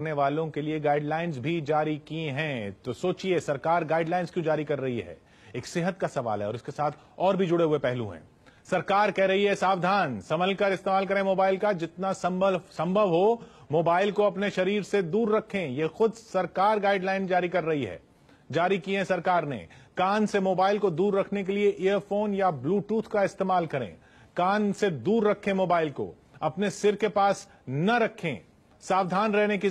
करने वालों के लिए गाइडलाइंस भी जारी की हैं तो सोचिए सरकार गाइडलाइंस क्यों जारी कर रही है एक सेहत का सवाल है और इसके साथ और भी जुड़े हुए पहलू हैं सरकार कह रही है सावधान संभल कर इस्तेमाल करें मोबाइल का जितना संभव संभव हो मोबाइल को अपने शरीर से दूर रखें यह खुद सरकार गाइडलाइन जारी कर रही है जारी किए सरकार ने कान से मोबाइल को दूर रखने के लिए ईयरफोन या ब्लूटूथ का इस्तेमाल करें कान से दूर रखें मोबाइल को अपने सिर के पास न रखें सावधान रहने की